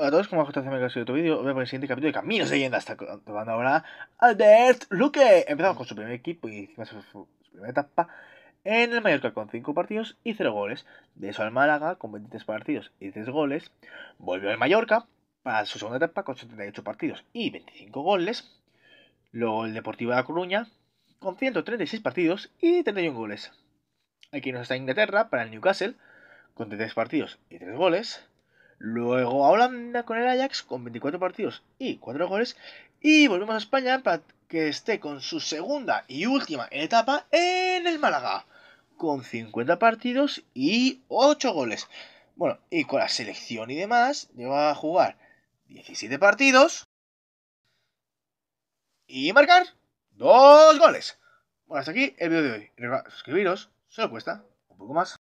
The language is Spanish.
Hola a todos, como JC que ha sido otro vídeo, a el siguiente capítulo de Caminos de Leyenda. Está tomando ahora Albert Luque. Empezamos con su primer equipo y su, primera etapa en el Mallorca con 5 partidos y 0 goles. De eso al Málaga con 23 partidos y 3 goles. Volvió al Mallorca para su segunda etapa con 78 partidos y 25 goles. Luego el Deportivo de La Coruña con 136 partidos y 31 goles. Aquí nos está Inglaterra para el Newcastle con 33 partidos y 3 goles. Luego a Holanda con el Ajax con 24 partidos y 4 goles. Y volvemos a España para que esté con su segunda y última etapa en el Málaga. Con 50 partidos y 8 goles. Bueno, y con la selección y demás, lleva a jugar 17 partidos. Y marcar 2 goles. Bueno, hasta aquí el vídeo de hoy. Suscribiros, solo cuesta un poco más.